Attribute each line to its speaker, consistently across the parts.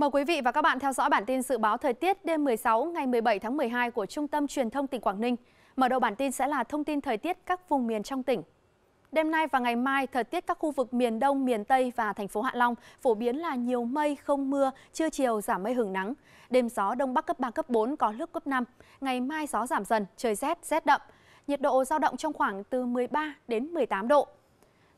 Speaker 1: Mời quý vị và các bạn theo dõi bản tin dự báo thời tiết đêm 16 ngày 17 tháng 12 của Trung tâm Truyền thông tỉnh Quảng Ninh. Mở đầu bản tin sẽ là thông tin thời tiết các vùng miền trong tỉnh. Đêm nay và ngày mai, thời tiết các khu vực miền Đông, miền Tây và thành phố Hạ Long phổ biến là nhiều mây, không mưa, trưa chiều giảm mây hưởng nắng. Đêm gió Đông Bắc cấp 3, cấp 4, có lúc cấp 5. Ngày mai gió giảm dần, trời rét, rét đậm. Nhiệt độ giao động trong khoảng từ 13 đến 18 độ.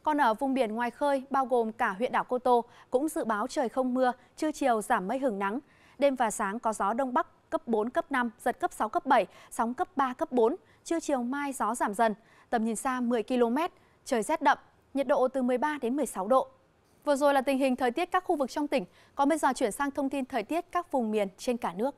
Speaker 1: Còn ở vùng biển ngoài khơi, bao gồm cả huyện đảo Cô Tô, cũng dự báo trời không mưa, trưa chiều giảm mây hưởng nắng. Đêm và sáng có gió đông bắc cấp 4, cấp 5, giật cấp 6, cấp 7, sóng cấp 3, cấp 4. Trưa chiều mai gió giảm dần, tầm nhìn xa 10 km, trời rét đậm, nhiệt độ từ 13 đến 16 độ. Vừa rồi là tình hình thời tiết các khu vực trong tỉnh, còn bây giờ chuyển sang thông tin thời tiết các vùng miền trên cả nước.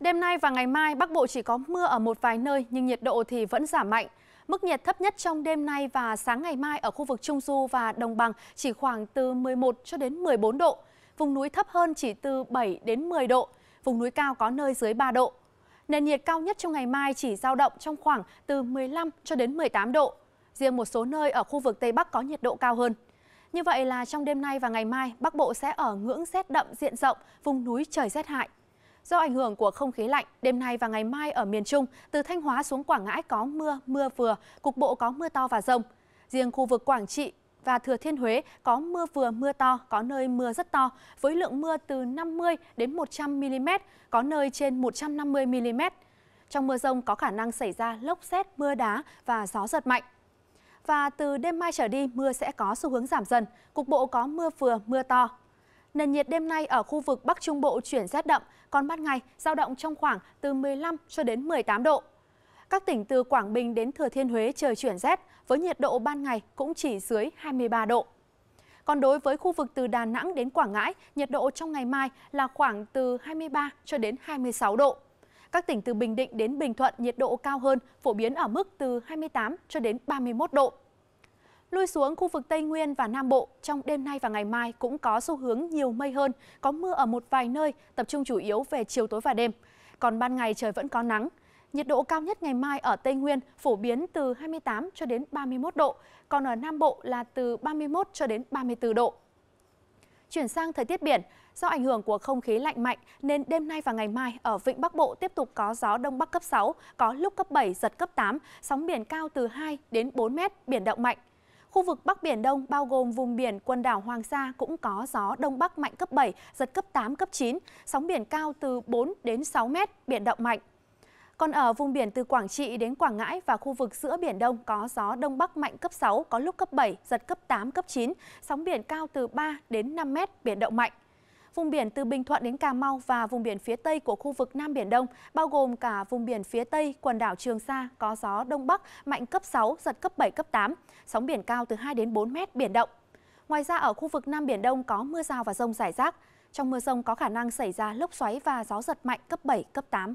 Speaker 1: Đêm nay và ngày mai Bắc Bộ chỉ có mưa ở một vài nơi nhưng nhiệt độ thì vẫn giảm mạnh. Mức nhiệt thấp nhất trong đêm nay và sáng ngày mai ở khu vực Trung Du và Đồng Bằng chỉ khoảng từ 11 cho đến 14 độ. Vùng núi thấp hơn chỉ từ 7 đến 10 độ, vùng núi cao có nơi dưới 3 độ. Nền nhiệt cao nhất trong ngày mai chỉ giao động trong khoảng từ 15 cho đến 18 độ. Riêng một số nơi ở khu vực Tây Bắc có nhiệt độ cao hơn. Như vậy là trong đêm nay và ngày mai, Bắc Bộ sẽ ở ngưỡng rét đậm diện rộng, vùng núi trời rét hại. Do ảnh hưởng của không khí lạnh, đêm nay và ngày mai ở miền Trung, từ Thanh Hóa xuống Quảng Ngãi có mưa, mưa vừa, cục bộ có mưa to và rông. Riêng khu vực Quảng Trị và Thừa Thiên Huế có mưa vừa mưa to, có nơi mưa rất to, với lượng mưa từ 50 đến 100 mm, có nơi trên 150 mm. Trong mưa rông có khả năng xảy ra lốc xét, mưa đá và gió giật mạnh. Và từ đêm mai trở đi, mưa sẽ có xu hướng giảm dần, cục bộ có mưa vừa, mưa to, Nền nhiệt đêm nay ở khu vực Bắc Trung Bộ chuyển rét đậm, còn ban ngày giao động trong khoảng từ 15 cho đến 18 độ. Các tỉnh từ Quảng Bình đến Thừa Thiên Huế trời chuyển rét, với nhiệt độ ban ngày cũng chỉ dưới 23 độ. Còn đối với khu vực từ Đà Nẵng đến Quảng Ngãi, nhiệt độ trong ngày mai là khoảng từ 23 cho đến 26 độ. Các tỉnh từ Bình Định đến Bình Thuận nhiệt độ cao hơn, phổ biến ở mức từ 28 cho đến 31 độ. Lui xuống khu vực Tây Nguyên và Nam Bộ, trong đêm nay và ngày mai cũng có xu hướng nhiều mây hơn, có mưa ở một vài nơi, tập trung chủ yếu về chiều tối và đêm. Còn ban ngày trời vẫn có nắng. Nhiệt độ cao nhất ngày mai ở Tây Nguyên phổ biến từ 28 cho đến 31 độ, còn ở Nam Bộ là từ 31 cho đến 34 độ. Chuyển sang thời tiết biển, do ảnh hưởng của không khí lạnh mạnh nên đêm nay và ngày mai ở Vịnh Bắc Bộ tiếp tục có gió đông bắc cấp 6, có lúc cấp 7 giật cấp 8, sóng biển cao từ 2 đến 4 mét, biển động mạnh. Khu vực Bắc Biển Đông bao gồm vùng biển quần đảo Hoàng Sa cũng có gió Đông Bắc mạnh cấp 7, giật cấp 8, cấp 9, sóng biển cao từ 4 đến 6 mét, biển động mạnh. Còn ở vùng biển từ Quảng Trị đến Quảng Ngãi và khu vực giữa Biển Đông có gió Đông Bắc mạnh cấp 6, có lúc cấp 7, giật cấp 8, cấp 9, sóng biển cao từ 3 đến 5 mét, biển động mạnh. Vùng biển từ Bình Thuận đến Cà Mau và vùng biển phía tây của khu vực Nam Biển Đông, bao gồm cả vùng biển phía tây quần đảo Trường Sa có gió đông bắc mạnh cấp 6, giật cấp 7, cấp 8, sóng biển cao từ 2 đến 4 mét, biển động. Ngoài ra ở khu vực Nam Biển Đông có mưa rào và rông rải rác. Trong mưa rông có khả năng xảy ra lốc xoáy và gió giật mạnh cấp 7, cấp 8.